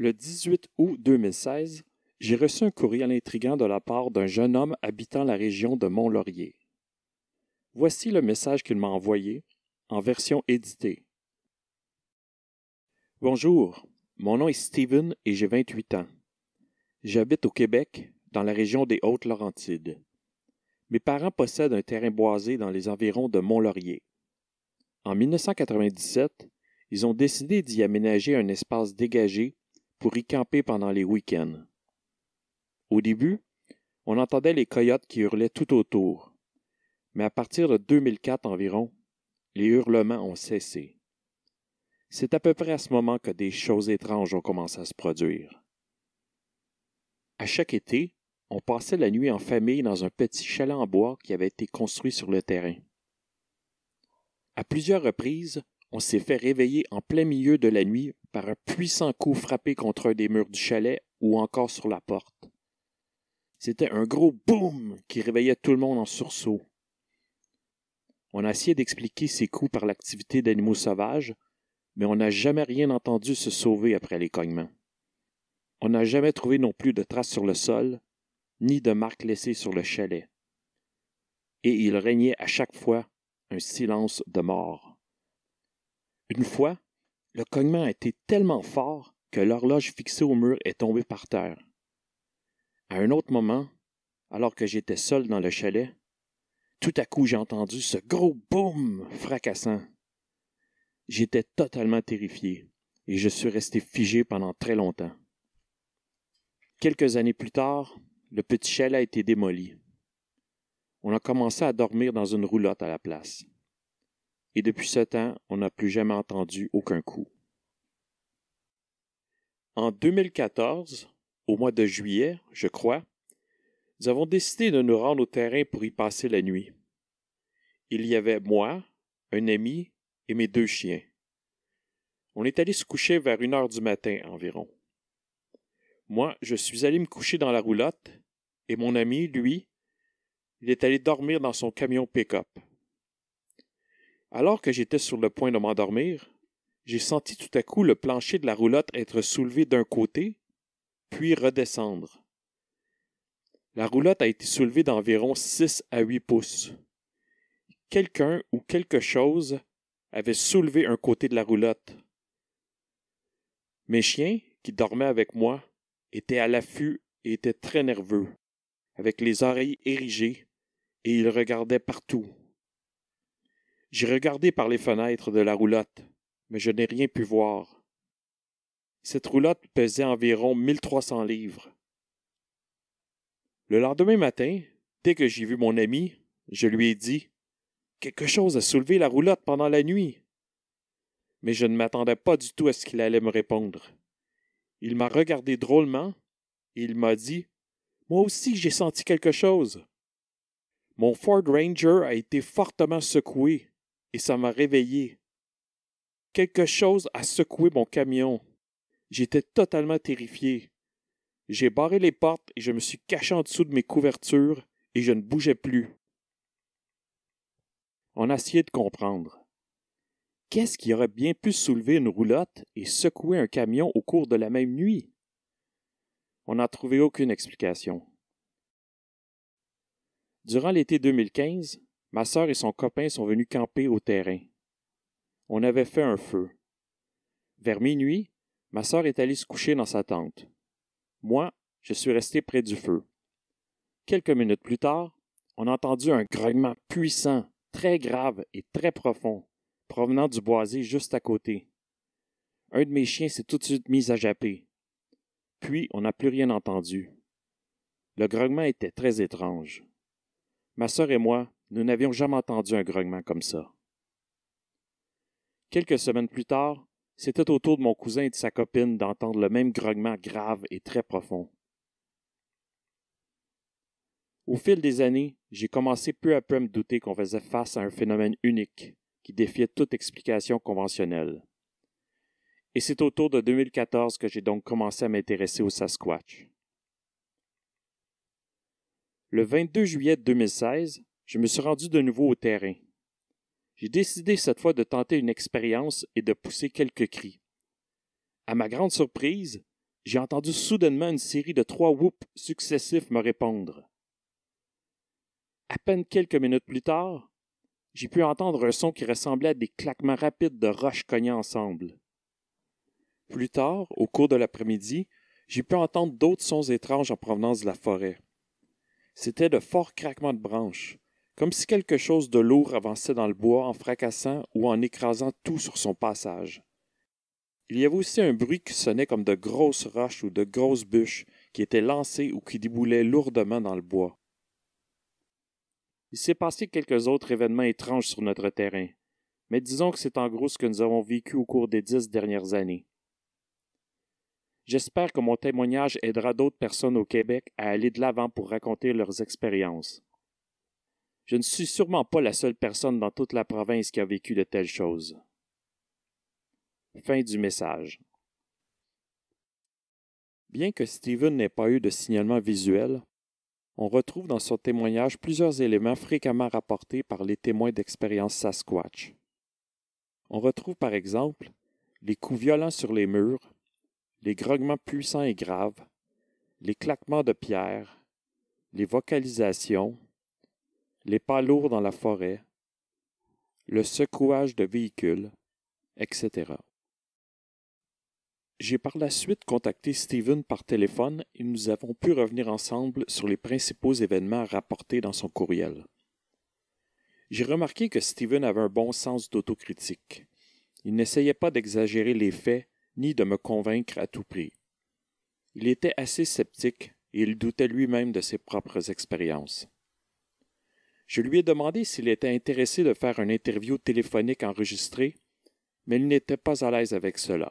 Le 18 août 2016, j'ai reçu un courriel intrigant de la part d'un jeune homme habitant la région de Mont-Laurier. Voici le message qu'il m'a envoyé, en version éditée. Bonjour, mon nom est Steven et j'ai 28 ans. J'habite au Québec, dans la région des Hautes-Laurentides. Mes parents possèdent un terrain boisé dans les environs de Mont-Laurier. En 1997, ils ont décidé d'y aménager un espace dégagé pour y camper pendant les week-ends. Au début, on entendait les coyotes qui hurlaient tout autour. Mais à partir de 2004 environ, les hurlements ont cessé. C'est à peu près à ce moment que des choses étranges ont commencé à se produire. À chaque été, on passait la nuit en famille dans un petit chalet en bois qui avait été construit sur le terrain. À plusieurs reprises, on s'est fait réveiller en plein milieu de la nuit par un puissant coup frappé contre un des murs du chalet ou encore sur la porte. C'était un gros boum qui réveillait tout le monde en sursaut. On a essayé d'expliquer ces coups par l'activité d'animaux sauvages, mais on n'a jamais rien entendu se sauver après les cognements. On n'a jamais trouvé non plus de traces sur le sol, ni de marques laissées sur le chalet. Et il régnait à chaque fois un silence de mort. Une fois, le cognement a été tellement fort que l'horloge fixée au mur est tombée par terre. À un autre moment, alors que j'étais seul dans le chalet, tout à coup j'ai entendu ce gros boum fracassant. J'étais totalement terrifié et je suis resté figé pendant très longtemps. Quelques années plus tard, le petit chalet a été démoli. On a commencé à dormir dans une roulotte à la place et depuis ce temps, on n'a plus jamais entendu aucun coup. En 2014, au mois de juillet, je crois, nous avons décidé de nous rendre au terrain pour y passer la nuit. Il y avait moi, un ami et mes deux chiens. On est allé se coucher vers une heure du matin environ. Moi, je suis allé me coucher dans la roulotte, et mon ami, lui, il est allé dormir dans son camion pick-up. Alors que j'étais sur le point de m'endormir, j'ai senti tout à coup le plancher de la roulotte être soulevé d'un côté, puis redescendre. La roulotte a été soulevée d'environ six à huit pouces. Quelqu'un ou quelque chose avait soulevé un côté de la roulotte. Mes chiens, qui dormaient avec moi, étaient à l'affût et étaient très nerveux, avec les oreilles érigées, et ils regardaient partout, j'ai regardé par les fenêtres de la roulotte, mais je n'ai rien pu voir. Cette roulotte pesait environ 1300 livres. Le lendemain matin, dès que j'ai vu mon ami, je lui ai dit Quelque chose a soulevé la roulotte pendant la nuit. Mais je ne m'attendais pas du tout à ce qu'il allait me répondre. Il m'a regardé drôlement et il m'a dit Moi aussi j'ai senti quelque chose. Mon Ford Ranger a été fortement secoué et ça m'a réveillé. Quelque chose a secoué mon camion. J'étais totalement terrifié. J'ai barré les portes et je me suis caché en dessous de mes couvertures et je ne bougeais plus. On a essayé de comprendre. Qu'est-ce qui aurait bien pu soulever une roulotte et secouer un camion au cours de la même nuit? On n'a trouvé aucune explication. Durant l'été 2015, Ma sœur et son copain sont venus camper au terrain. On avait fait un feu. Vers minuit, ma sœur est allée se coucher dans sa tente. Moi, je suis resté près du feu. Quelques minutes plus tard, on a entendu un grognement puissant, très grave et très profond, provenant du boisé juste à côté. Un de mes chiens s'est tout de suite mis à japper. Puis on n'a plus rien entendu. Le grognement était très étrange. Ma sœur et moi, nous n'avions jamais entendu un grognement comme ça. Quelques semaines plus tard, c'était au tour de mon cousin et de sa copine d'entendre le même grognement grave et très profond. Au fil des années, j'ai commencé peu à peu à me douter qu'on faisait face à un phénomène unique qui défiait toute explication conventionnelle. Et c'est autour de 2014 que j'ai donc commencé à m'intéresser au Sasquatch. Le 22 juillet 2016, je me suis rendu de nouveau au terrain. J'ai décidé cette fois de tenter une expérience et de pousser quelques cris. À ma grande surprise, j'ai entendu soudainement une série de trois whoops successifs me répondre. À peine quelques minutes plus tard, j'ai pu entendre un son qui ressemblait à des claquements rapides de roches cognées ensemble. Plus tard, au cours de l'après-midi, j'ai pu entendre d'autres sons étranges en provenance de la forêt. C'étaient de forts craquements de branches, comme si quelque chose de lourd avançait dans le bois en fracassant ou en écrasant tout sur son passage. Il y avait aussi un bruit qui sonnait comme de grosses roches ou de grosses bûches qui étaient lancées ou qui déboulaient lourdement dans le bois. Il s'est passé quelques autres événements étranges sur notre terrain, mais disons que c'est en gros ce que nous avons vécu au cours des dix dernières années. J'espère que mon témoignage aidera d'autres personnes au Québec à aller de l'avant pour raconter leurs expériences. Je ne suis sûrement pas la seule personne dans toute la province qui a vécu de telles choses. Fin du message. Bien que Stephen n'ait pas eu de signalement visuel, on retrouve dans son témoignage plusieurs éléments fréquemment rapportés par les témoins d'expériences Sasquatch. On retrouve par exemple les coups violents sur les murs, les grognements puissants et graves, les claquements de pierres, les vocalisations, les pas lourds dans la forêt, le secouage de véhicules, etc. J'ai par la suite contacté Stephen par téléphone et nous avons pu revenir ensemble sur les principaux événements rapportés dans son courriel. J'ai remarqué que Stephen avait un bon sens d'autocritique. Il n'essayait pas d'exagérer les faits ni de me convaincre à tout prix. Il était assez sceptique et il doutait lui-même de ses propres expériences. Je lui ai demandé s'il était intéressé de faire une interview téléphonique enregistrée, mais il n'était pas à l'aise avec cela.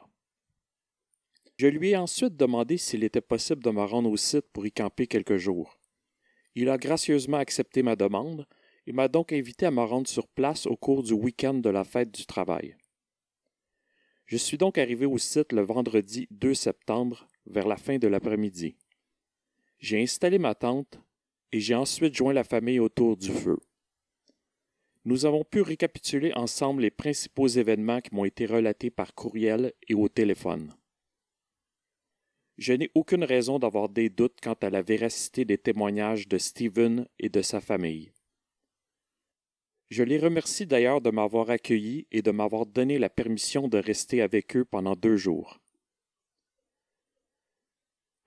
Je lui ai ensuite demandé s'il était possible de me rendre au site pour y camper quelques jours. Il a gracieusement accepté ma demande et m'a donc invité à me rendre sur place au cours du week-end de la fête du travail. Je suis donc arrivé au site le vendredi 2 septembre vers la fin de l'après-midi. J'ai installé ma tente et j'ai ensuite joint la famille autour du feu. Nous avons pu récapituler ensemble les principaux événements qui m'ont été relatés par courriel et au téléphone. Je n'ai aucune raison d'avoir des doutes quant à la véracité des témoignages de Stephen et de sa famille. Je les remercie d'ailleurs de m'avoir accueilli et de m'avoir donné la permission de rester avec eux pendant deux jours.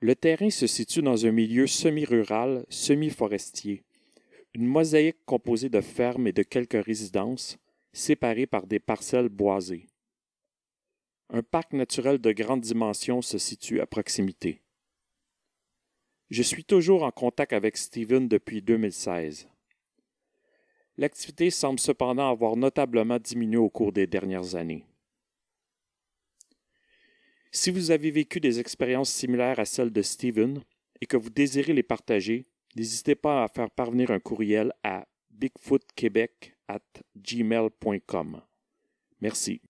Le terrain se situe dans un milieu semi-rural, semi-forestier. Une mosaïque composée de fermes et de quelques résidences, séparées par des parcelles boisées. Un parc naturel de grande dimension se situe à proximité. Je suis toujours en contact avec Steven depuis 2016. L'activité semble cependant avoir notablement diminué au cours des dernières années. Si vous avez vécu des expériences similaires à celles de Steven et que vous désirez les partager, n'hésitez pas à faire parvenir un courriel à bigfootquebec@gmail.com. Merci.